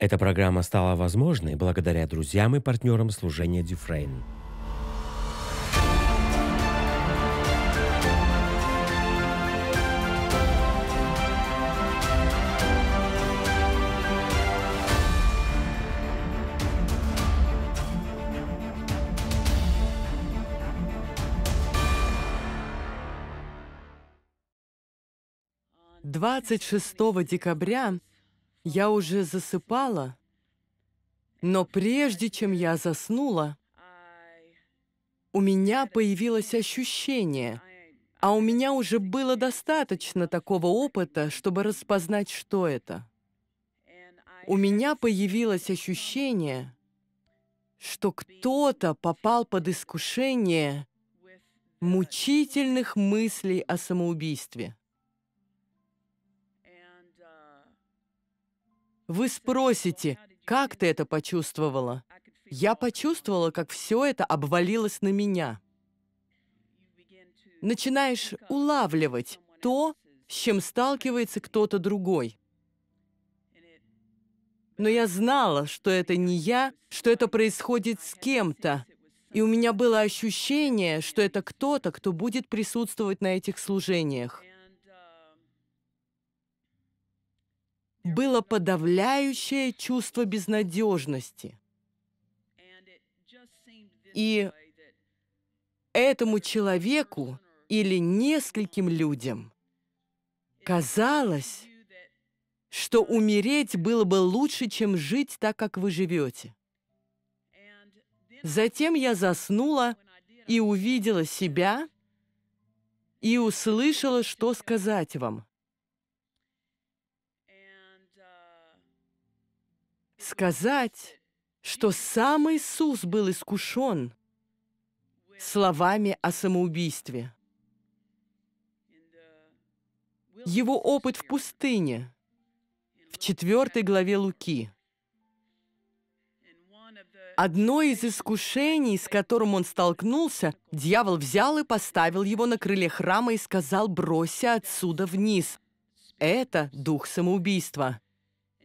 Эта программа стала возможной благодаря друзьям и партнерам служения Дюфрейн. Двадцать шестого декабря я уже засыпала, но прежде чем я заснула, у меня появилось ощущение, а у меня уже было достаточно такого опыта, чтобы распознать, что это. У меня появилось ощущение, что кто-то попал под искушение мучительных мыслей о самоубийстве. Вы спросите, как ты это почувствовала? Я почувствовала, как все это обвалилось на меня. Начинаешь улавливать то, с чем сталкивается кто-то другой. Но я знала, что это не я, что это происходит с кем-то. И у меня было ощущение, что это кто-то, кто будет присутствовать на этих служениях. было подавляющее чувство безнадежности. И этому человеку или нескольким людям казалось, что умереть было бы лучше, чем жить так, как вы живете. Затем я заснула и увидела себя и услышала, что сказать вам – сказать, что сам Иисус был искушен словами о самоубийстве. Его опыт в пустыне в четвертой главе Луки. Одно из искушений, с которым он столкнулся, дьявол взял и поставил его на крыле храма и сказал «бросься отсюда вниз». Это дух самоубийства.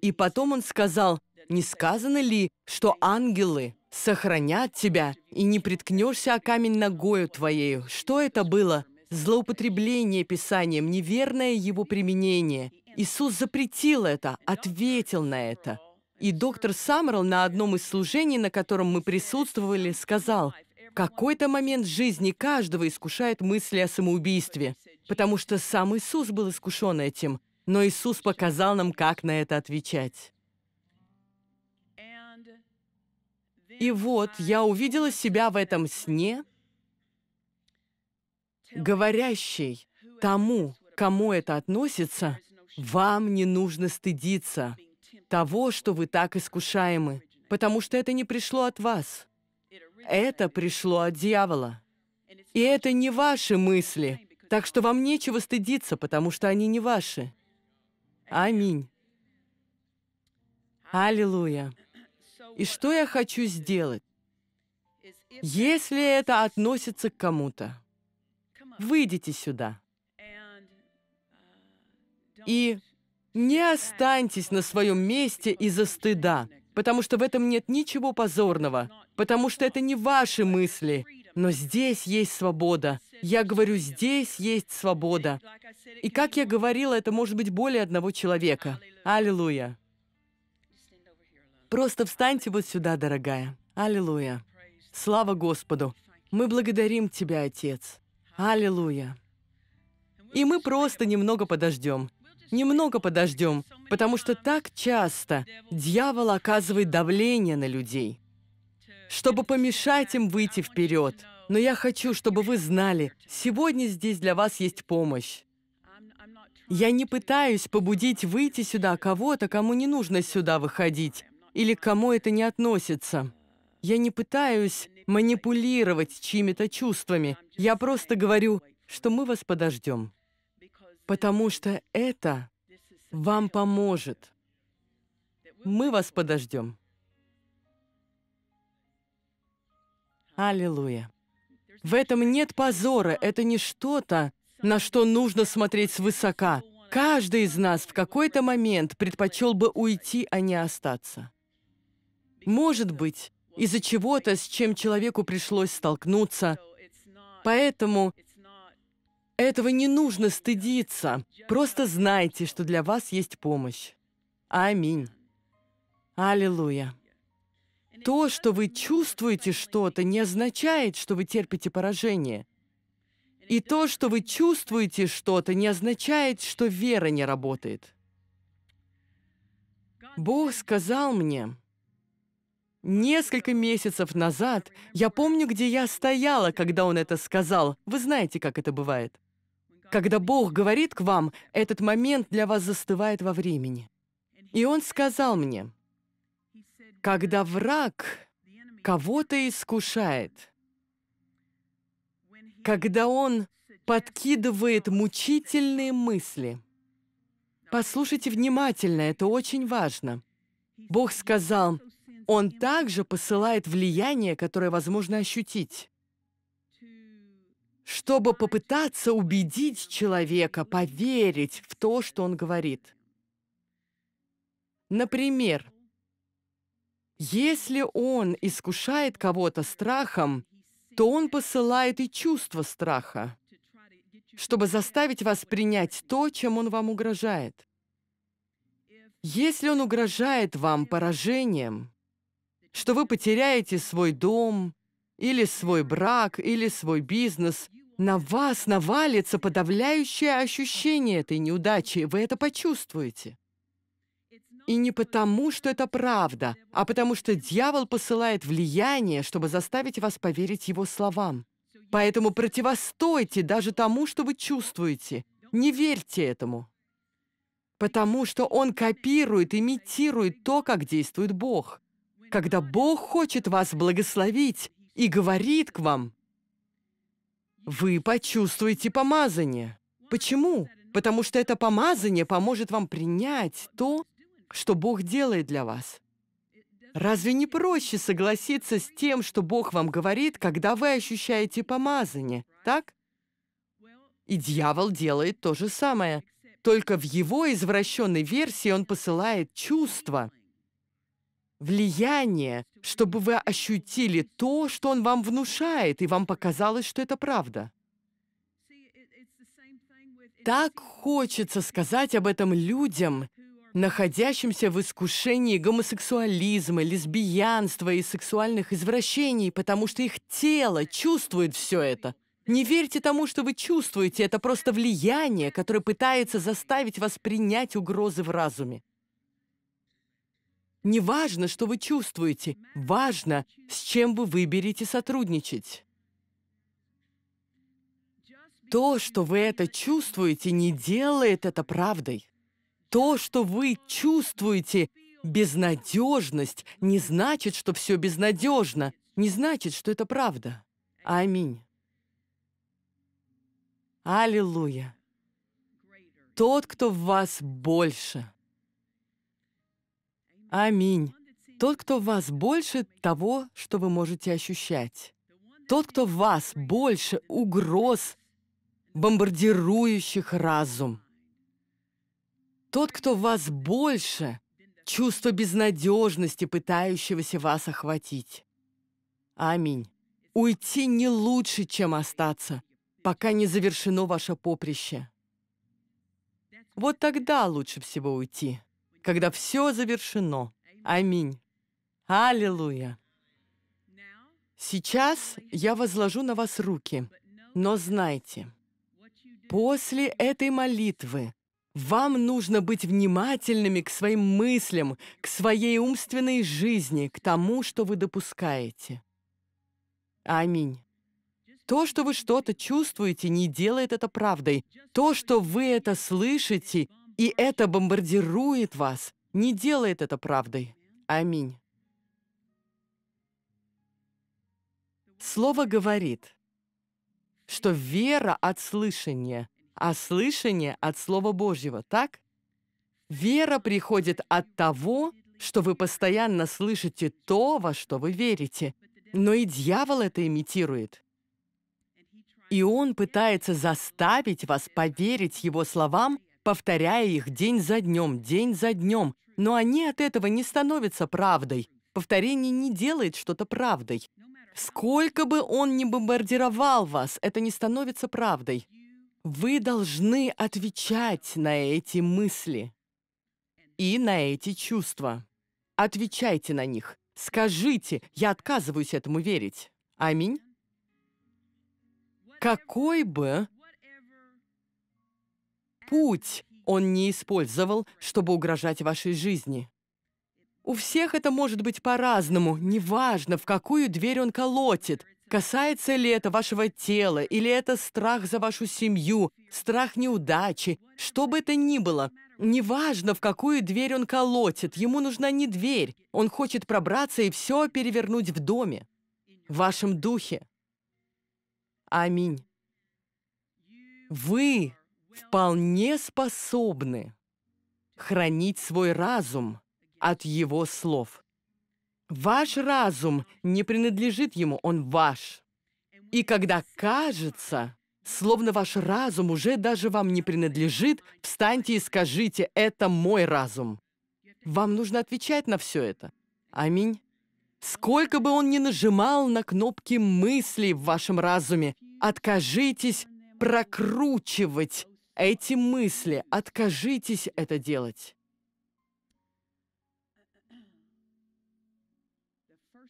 И потом он сказал не сказано ли, что ангелы сохранят тебя, и не приткнешься о камень ногою твоею? Что это было? Злоупотребление Писанием, неверное его применение. Иисус запретил это, ответил на это. И доктор Саммерл на одном из служений, на котором мы присутствовали, сказал, какой-то момент жизни каждого искушает мысли о самоубийстве, потому что сам Иисус был искушен этим, но Иисус показал нам, как на это отвечать. И вот я увидела себя в этом сне, говорящей тому, кому это относится, вам не нужно стыдиться того, что вы так искушаемы, потому что это не пришло от вас. Это пришло от дьявола. И это не ваши мысли, так что вам нечего стыдиться, потому что они не ваши. Аминь. Аллилуйя и что я хочу сделать, если это относится к кому-то. Выйдите сюда. И не останьтесь на своем месте из-за стыда, потому что в этом нет ничего позорного, потому что это не ваши мысли, но здесь есть свобода. Я говорю, здесь есть свобода. И как я говорила, это может быть более одного человека. Аллилуйя. Просто встаньте вот сюда, дорогая. Аллилуйя. Слава Господу. Мы благодарим Тебя, Отец. Аллилуйя. И мы просто немного подождем. Немного подождем, потому что так часто дьявол оказывает давление на людей, чтобы помешать им выйти вперед. Но я хочу, чтобы вы знали, сегодня здесь для вас есть помощь. Я не пытаюсь побудить выйти сюда кого-то, кому не нужно сюда выходить или к кому это не относится. Я не пытаюсь манипулировать чьими-то чувствами. Я просто говорю, что мы вас подождем. Потому что это вам поможет. Мы вас подождем. Аллилуйя. В этом нет позора, это не что-то, на что нужно смотреть свысока. Каждый из нас в какой-то момент предпочел бы уйти, а не остаться. Может быть, из-за чего-то, с чем человеку пришлось столкнуться. Поэтому этого не нужно стыдиться. Просто знайте, что для вас есть помощь. Аминь. Аллилуйя. То, что вы чувствуете что-то, не означает, что вы терпите поражение. И то, что вы чувствуете что-то, не означает, что вера не работает. Бог сказал мне, Несколько месяцев назад я помню, где я стояла, когда он это сказал. Вы знаете, как это бывает. Когда Бог говорит к вам, этот момент для вас застывает во времени. И он сказал мне, когда враг кого-то искушает, когда он подкидывает мучительные мысли. Послушайте внимательно, это очень важно. Бог сказал, он также посылает влияние, которое возможно ощутить, чтобы попытаться убедить человека поверить в то, что он говорит. Например, если он искушает кого-то страхом, то он посылает и чувство страха, чтобы заставить вас принять то, чем он вам угрожает. Если он угрожает вам поражением, что вы потеряете свой дом, или свой брак, или свой бизнес. На вас навалится подавляющее ощущение этой неудачи, вы это почувствуете. И не потому, что это правда, а потому что дьявол посылает влияние, чтобы заставить вас поверить его словам. Поэтому противостойте даже тому, что вы чувствуете. Не верьте этому. Потому что он копирует, имитирует то, как действует Бог когда Бог хочет вас благословить и говорит к вам, вы почувствуете помазание. Почему? Потому что это помазание поможет вам принять то, что Бог делает для вас. Разве не проще согласиться с тем, что Бог вам говорит, когда вы ощущаете помазание, так? И дьявол делает то же самое. Только в его извращенной версии он посылает чувства – влияние, чтобы вы ощутили то, что он вам внушает, и вам показалось, что это правда. Так хочется сказать об этом людям, находящимся в искушении гомосексуализма, лесбиянства и сексуальных извращений, потому что их тело чувствует все это. Не верьте тому, что вы чувствуете, это просто влияние, которое пытается заставить вас принять угрозы в разуме. Не важно, что вы чувствуете, важно, с чем вы выберете сотрудничать. То, что вы это чувствуете, не делает это правдой. То, что вы чувствуете безнадежность, не значит, что все безнадежно, не значит, что это правда. Аминь. Аллилуйя. Тот, кто в вас больше – Аминь. Тот, кто в вас больше того, что вы можете ощущать. Тот, кто в вас больше угроз, бомбардирующих разум. Тот, кто в вас больше чувство безнадежности, пытающегося вас охватить. Аминь. Уйти не лучше, чем остаться, пока не завершено ваше поприще. Вот тогда лучше всего уйти когда все завершено. Аминь. Аллилуйя. Сейчас я возложу на вас руки, но знайте, после этой молитвы вам нужно быть внимательными к своим мыслям, к своей умственной жизни, к тому, что вы допускаете. Аминь. То, что вы что-то чувствуете, не делает это правдой. То, что вы это слышите, и это бомбардирует вас, не делает это правдой. Аминь. Слово говорит, что вера от слышания, а слышание от Слова Божьего, так? Вера приходит от того, что вы постоянно слышите то, во что вы верите. Но и дьявол это имитирует. И он пытается заставить вас поверить его словам, повторяя их день за днем, день за днем, но они от этого не становятся правдой. Повторение не делает что-то правдой. Сколько бы он ни бомбардировал вас, это не становится правдой. Вы должны отвечать на эти мысли и на эти чувства. Отвечайте на них. Скажите, я отказываюсь этому верить. Аминь. Какой бы путь он не использовал, чтобы угрожать вашей жизни. У всех это может быть по-разному, неважно, в какую дверь он колотит. Касается ли это вашего тела, или это страх за вашу семью, страх неудачи, что бы это ни было. Неважно, в какую дверь он колотит, ему нужна не дверь. Он хочет пробраться и все перевернуть в доме, в вашем духе. Аминь. Вы вполне способны хранить свой разум от его слов. Ваш разум не принадлежит ему, он ваш. И когда кажется, словно ваш разум уже даже вам не принадлежит, встаньте и скажите «это мой разум». Вам нужно отвечать на все это. Аминь. Сколько бы он ни нажимал на кнопки мыслей в вашем разуме, откажитесь прокручивать эти мысли, откажитесь это делать.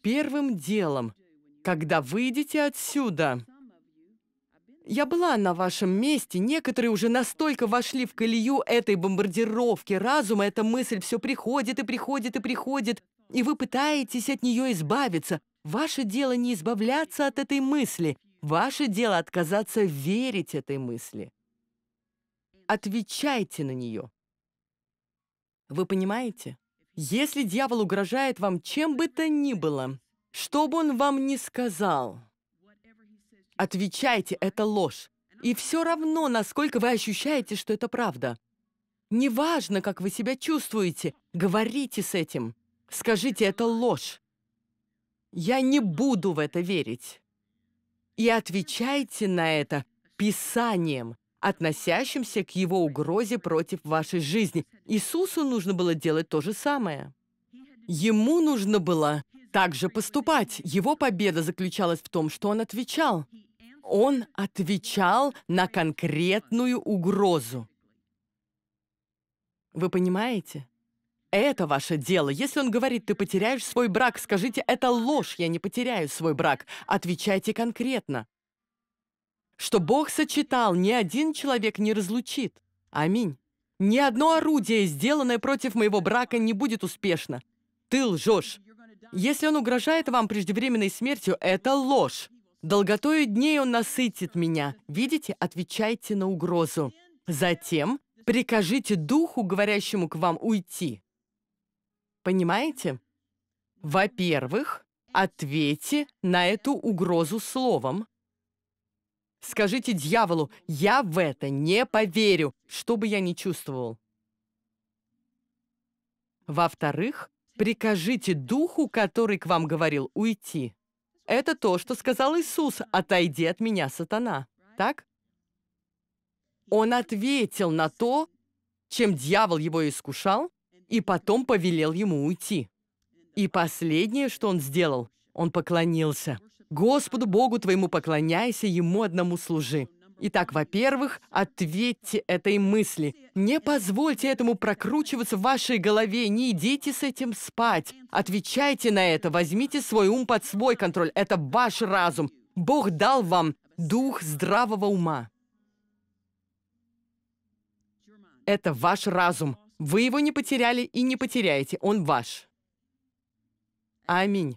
Первым делом, когда выйдете отсюда, я была на вашем месте, некоторые уже настолько вошли в колею этой бомбардировки разума, эта мысль все приходит и приходит и приходит, и вы пытаетесь от нее избавиться. Ваше дело не избавляться от этой мысли, ваше дело отказаться верить этой мысли. Отвечайте на нее. Вы понимаете? Если дьявол угрожает вам чем бы то ни было, что бы он вам ни сказал, отвечайте, это ложь. И все равно, насколько вы ощущаете, что это правда. Неважно, как вы себя чувствуете, говорите с этим. Скажите, это ложь. Я не буду в это верить. И отвечайте на это Писанием, относящимся к его угрозе против вашей жизни. Иисусу нужно было делать то же самое. Ему нужно было также поступать. Его победа заключалась в том, что он отвечал. Он отвечал на конкретную угрозу. Вы понимаете? Это ваше дело. Если он говорит, ты потеряешь свой брак, скажите, это ложь, я не потеряю свой брак. Отвечайте конкретно что Бог сочетал, ни один человек не разлучит. Аминь. Ни одно орудие, сделанное против моего брака, не будет успешно. Ты лжешь. Если он угрожает вам преждевременной смертью, это ложь. Долготою дней он насытит меня. Видите, отвечайте на угрозу. Затем прикажите духу, говорящему к вам, уйти. Понимаете? Во-первых, ответьте на эту угрозу словом. Скажите дьяволу, я в это не поверю, что бы я ни чувствовал. Во-вторых, прикажите духу, который к вам говорил, уйти. Это то, что сказал Иисус, «Отойди от меня, сатана». Так? Он ответил на то, чем дьявол его искушал, и потом повелел ему уйти. И последнее, что он сделал, он поклонился. Господу Богу твоему поклоняйся, Ему одному служи. Итак, во-первых, ответьте этой мысли. Не позвольте этому прокручиваться в вашей голове, не идите с этим спать. Отвечайте на это, возьмите свой ум под свой контроль. Это ваш разум. Бог дал вам дух здравого ума. Это ваш разум. Вы его не потеряли и не потеряете. Он ваш. Аминь.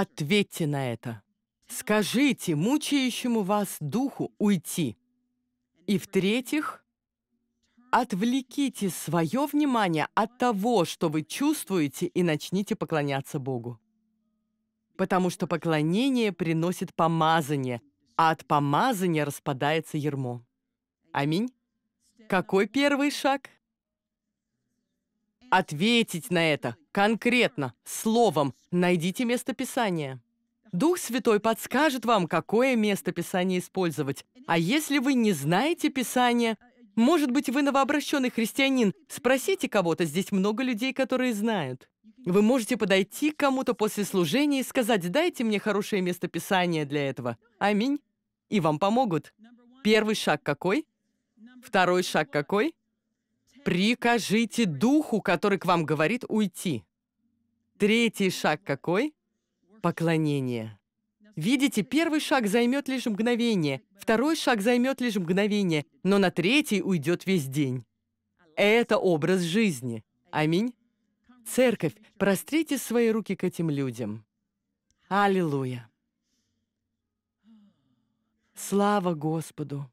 Ответьте на это. Скажите мучающему вас духу уйти. И в-третьих, отвлеките свое внимание от того, что вы чувствуете, и начните поклоняться Богу. Потому что поклонение приносит помазание, а от помазания распадается ермо. Аминь. Какой первый шаг? Ответить на это. Конкретно, словом, найдите место писания Дух Святой подскажет вам, какое место писания использовать. А если вы не знаете Писание, может быть, вы новообращенный христианин, спросите кого-то, здесь много людей, которые знают. Вы можете подойти к кому-то после служения и сказать, дайте мне хорошее место писания для этого. Аминь. И вам помогут. Первый шаг какой? Второй шаг какой? Прикажите духу, который к вам говорит, уйти. Третий шаг какой? Поклонение. Видите, первый шаг займет лишь мгновение, второй шаг займет лишь мгновение, но на третий уйдет весь день. Это образ жизни. Аминь. Церковь, прострите свои руки к этим людям. Аллилуйя. Слава Господу!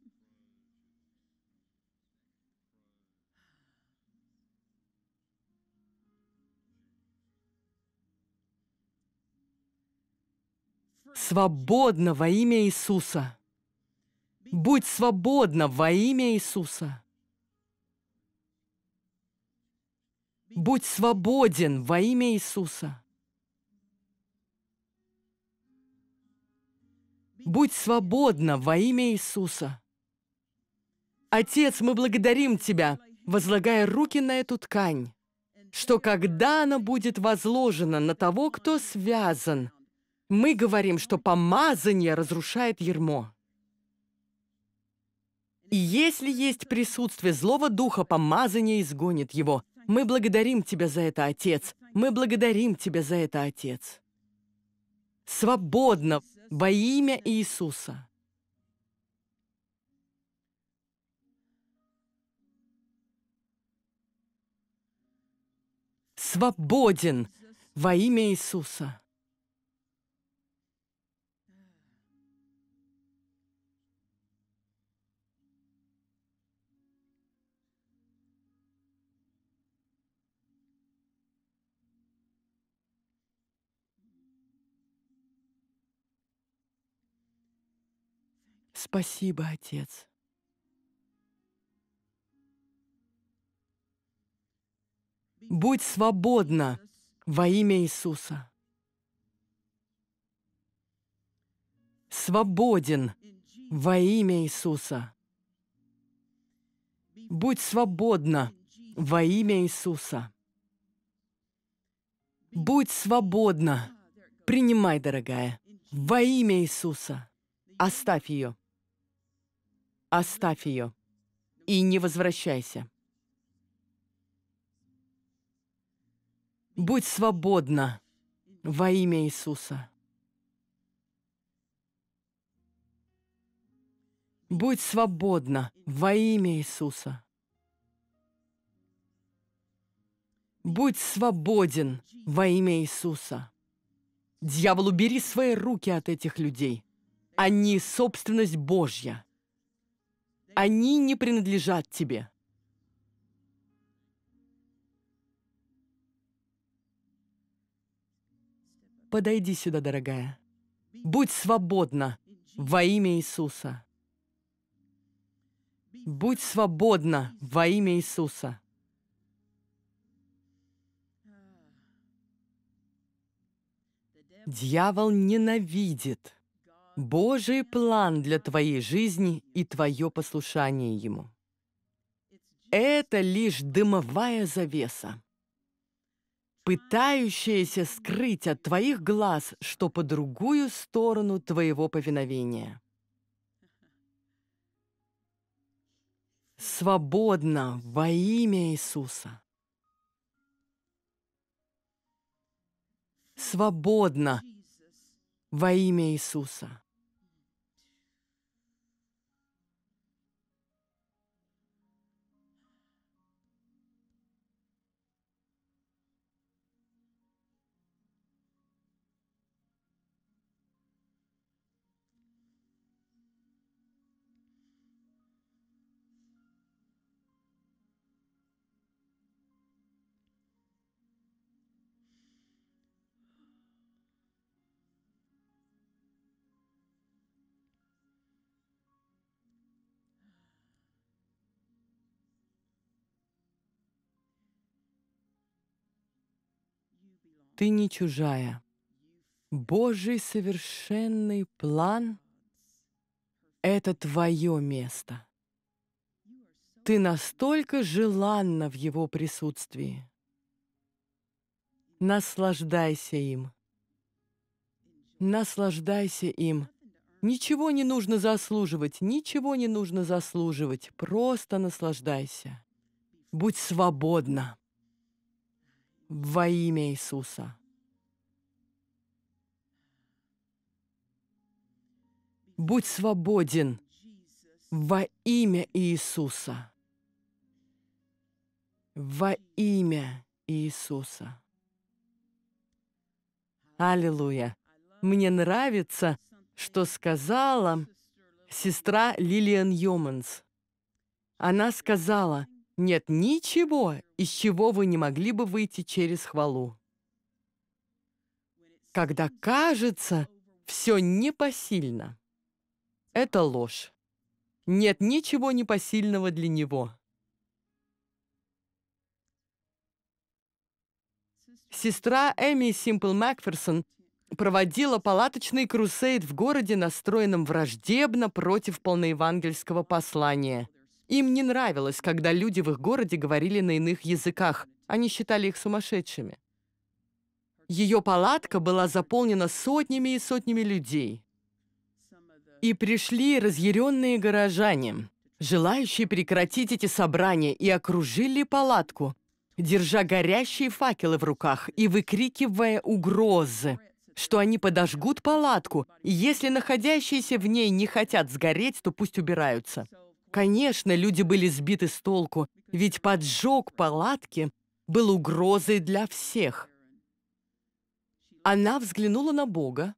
Свободно во имя Иисуса. Будь свободна во имя Иисуса. Будь свободен во имя Иисуса. Будь свободна во имя Иисуса. Отец, мы благодарим Тебя, возлагая руки на эту ткань, что когда она будет возложена на того, кто связан, мы говорим, что помазание разрушает ермо. И если есть присутствие злого духа, помазание изгонит его. Мы благодарим Тебя за это, Отец. Мы благодарим Тебя за это, Отец. Свободно во имя Иисуса. Свободен во имя Иисуса. Спасибо, отец. Будь свободна во имя Иисуса. Свободен во имя Иисуса. Будь свободна во имя Иисуса. Будь свободна. Принимай, дорогая, во имя Иисуса. Оставь ее. Оставь ее и не возвращайся. Будь свободна во имя Иисуса. Будь свободна во имя Иисуса. Будь свободен во имя Иисуса. Дьявол, убери свои руки от этих людей. Они — собственность Божья. Они не принадлежат тебе. Подойди сюда, дорогая. Будь свободна во имя Иисуса. Будь свободна во имя Иисуса. Дьявол ненавидит Божий план для твоей жизни и твое послушание Ему. Это лишь дымовая завеса, пытающаяся скрыть от твоих глаз, что по другую сторону твоего повиновения. Свободно во имя Иисуса. Свободно во имя Иисуса. ты не чужая. Божий совершенный план — это твое место. Ты настолько желанна в его присутствии. Наслаждайся им. Наслаждайся им. Ничего не нужно заслуживать, ничего не нужно заслуживать. Просто наслаждайся. Будь свободна во имя Иисуса. Будь свободен во имя Иисуса. Во имя Иисуса. Аллилуйя. Мне нравится, что сказала сестра Лилиан Йоманс. Она сказала, нет ничего, из чего вы не могли бы выйти через хвалу. Когда кажется, все непосильно. Это ложь. Нет ничего непосильного для него. Сестра Эми Симпл Макферсон проводила палаточный крусейд в городе, настроенном враждебно против полноевангельского послания – им не нравилось, когда люди в их городе говорили на иных языках, они считали их сумасшедшими. Ее палатка была заполнена сотнями и сотнями людей. И пришли разъяренные горожане, желающие прекратить эти собрания, и окружили палатку, держа горящие факелы в руках и выкрикивая угрозы, что они подожгут палатку, и если находящиеся в ней не хотят сгореть, то пусть убираются. Конечно, люди были сбиты с толку, ведь поджог палатки был угрозой для всех. Она взглянула на Бога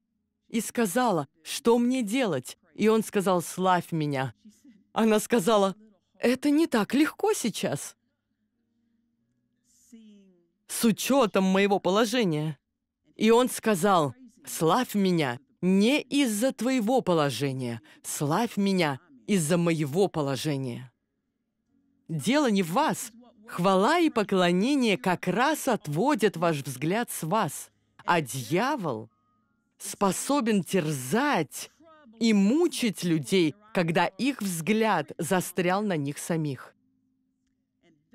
и сказала, что мне делать? И он сказал, славь меня. Она сказала, это не так легко сейчас. С учетом моего положения. И он сказал, славь меня не из-за твоего положения, славь меня из-за моего положения. Дело не в вас. Хвала и поклонение как раз отводят ваш взгляд с вас, а дьявол способен терзать и мучить людей, когда их взгляд застрял на них самих.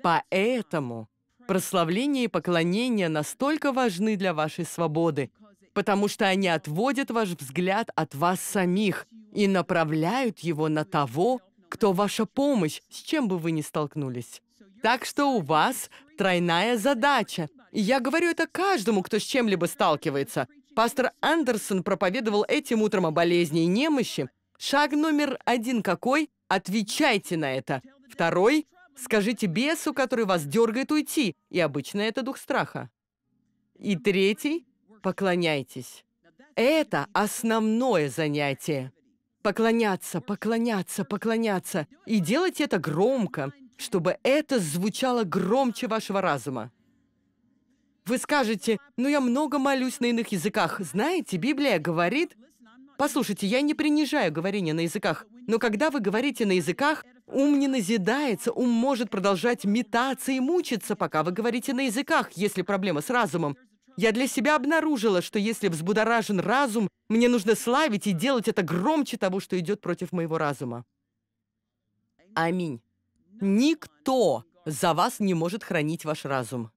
Поэтому прославление и поклонение настолько важны для вашей свободы, потому что они отводят ваш взгляд от вас самих и направляют его на того, кто ваша помощь, с чем бы вы ни столкнулись. Так что у вас тройная задача. И я говорю это каждому, кто с чем-либо сталкивается. Пастор Андерсон проповедовал этим утром о болезни и немощи. Шаг номер один какой? Отвечайте на это. Второй – скажите бесу, который вас дергает, уйти. И обычно это дух страха. И третий – поклоняйтесь. Это основное занятие. Поклоняться, поклоняться, поклоняться. И делать это громко, чтобы это звучало громче вашего разума. Вы скажете, ну я много молюсь на иных языках. Знаете, Библия говорит... Послушайте, я не принижаю говорение на языках, но когда вы говорите на языках, ум не назидается, ум может продолжать метаться и мучиться, пока вы говорите на языках, если проблема с разумом. Я для себя обнаружила, что если взбудоражен разум, мне нужно славить и делать это громче того, что идет против моего разума. Аминь. Никто за вас не может хранить ваш разум.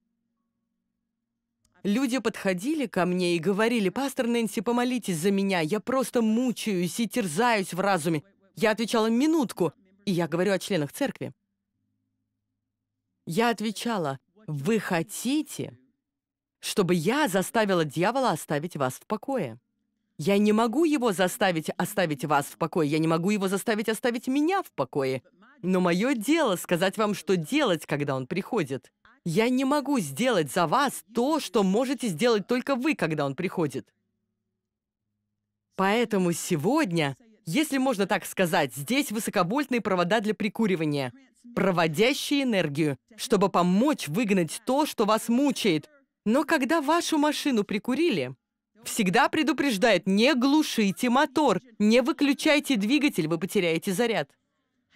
Люди подходили ко мне и говорили, «Пастор Нэнси, помолитесь за меня, я просто мучаюсь и терзаюсь в разуме». Я отвечала, «Минутку», и я говорю о членах церкви. Я отвечала, «Вы хотите, чтобы я заставила дьявола оставить вас в покое. Я не могу его заставить оставить вас в покое, я не могу его заставить оставить меня в покое. Но мое дело сказать вам, что делать, когда он приходит. Я не могу сделать за вас то, что можете сделать только вы, когда он приходит. Поэтому сегодня, если можно так сказать, здесь высоковольтные провода для прикуривания, проводящие энергию, чтобы помочь выгнать то, что вас мучает, но когда вашу машину прикурили, всегда предупреждает, не глушите мотор, не выключайте двигатель, вы потеряете заряд.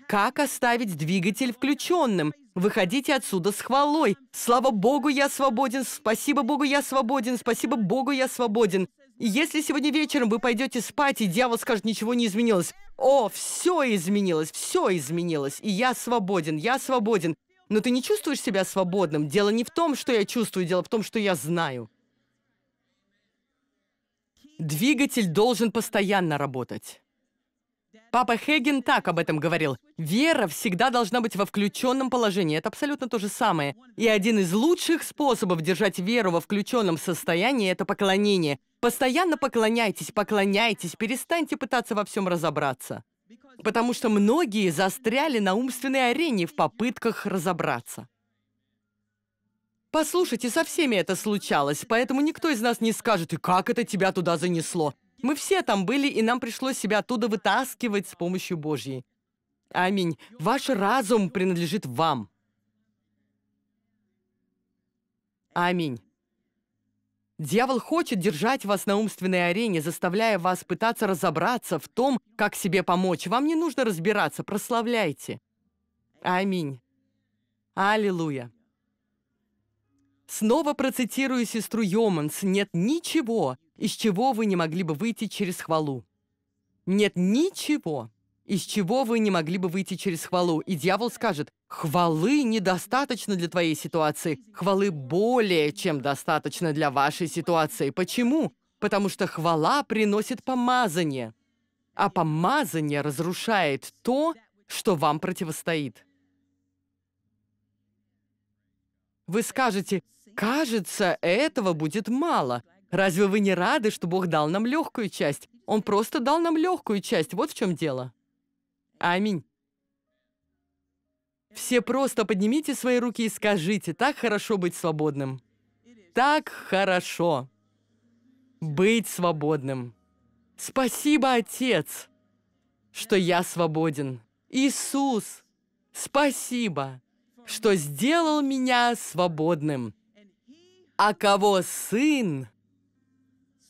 Как оставить двигатель включенным? Выходите отсюда с хвалой. Слава Богу, я свободен, спасибо Богу, я свободен, спасибо Богу, я свободен. Если сегодня вечером вы пойдете спать, и дьявол скажет, ничего не изменилось. О, все изменилось, все изменилось, и я свободен, я свободен. Но ты не чувствуешь себя свободным. Дело не в том, что я чувствую, дело в том, что я знаю. Двигатель должен постоянно работать. Папа Хеген так об этом говорил. Вера всегда должна быть во включенном положении. Это абсолютно то же самое. И один из лучших способов держать веру во включенном состоянии – это поклонение. Постоянно поклоняйтесь, поклоняйтесь, перестаньте пытаться во всем разобраться. Потому что многие застряли на умственной арене в попытках разобраться. Послушайте, со всеми это случалось, поэтому никто из нас не скажет, и как это тебя туда занесло. Мы все там были, и нам пришлось себя оттуда вытаскивать с помощью Божьей. Аминь. Ваш разум принадлежит вам. Аминь. Дьявол хочет держать вас на умственной арене, заставляя вас пытаться разобраться в том, как себе помочь. Вам не нужно разбираться, прославляйте. Аминь. Аллилуйя. Снова процитирую сестру Йоманс. «Нет ничего, из чего вы не могли бы выйти через хвалу. Нет ничего». Из чего вы не могли бы выйти через хвалу? И дьявол скажет, хвалы недостаточно для твоей ситуации, хвалы более чем достаточно для вашей ситуации. Почему? Потому что хвала приносит помазание, а помазание разрушает то, что вам противостоит. Вы скажете, кажется, этого будет мало. Разве вы не рады, что Бог дал нам легкую часть? Он просто дал нам легкую часть, вот в чем дело. Аминь. Все просто поднимите свои руки и скажите, так хорошо быть свободным. Так хорошо быть свободным. Спасибо, Отец, что я свободен. Иисус, спасибо, что сделал меня свободным. А кого Сын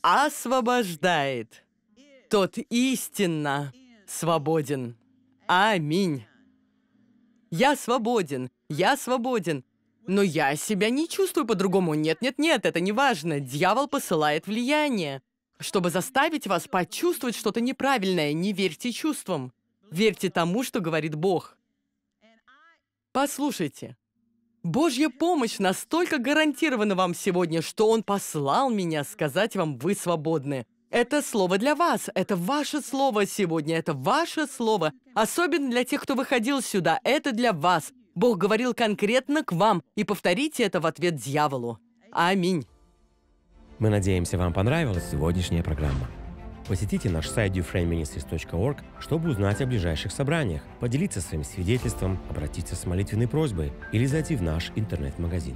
освобождает, тот истинно свободен. Аминь. Я свободен, я свободен. Но я себя не чувствую по-другому. Нет, нет, нет, это не важно. Дьявол посылает влияние, чтобы заставить вас почувствовать что-то неправильное. Не верьте чувствам. Верьте тому, что говорит Бог. Послушайте, Божья помощь настолько гарантирована вам сегодня, что Он послал меня сказать вам, вы свободны. Это слово для вас, это ваше слово сегодня, это ваше слово. Особенно для тех, кто выходил сюда, это для вас. Бог говорил конкретно к вам, и повторите это в ответ дьяволу. Аминь. Мы надеемся, вам понравилась сегодняшняя программа. Посетите наш сайт duframeministries.org, чтобы узнать о ближайших собраниях, поделиться своим свидетельством, обратиться с молитвенной просьбой или зайти в наш интернет-магазин.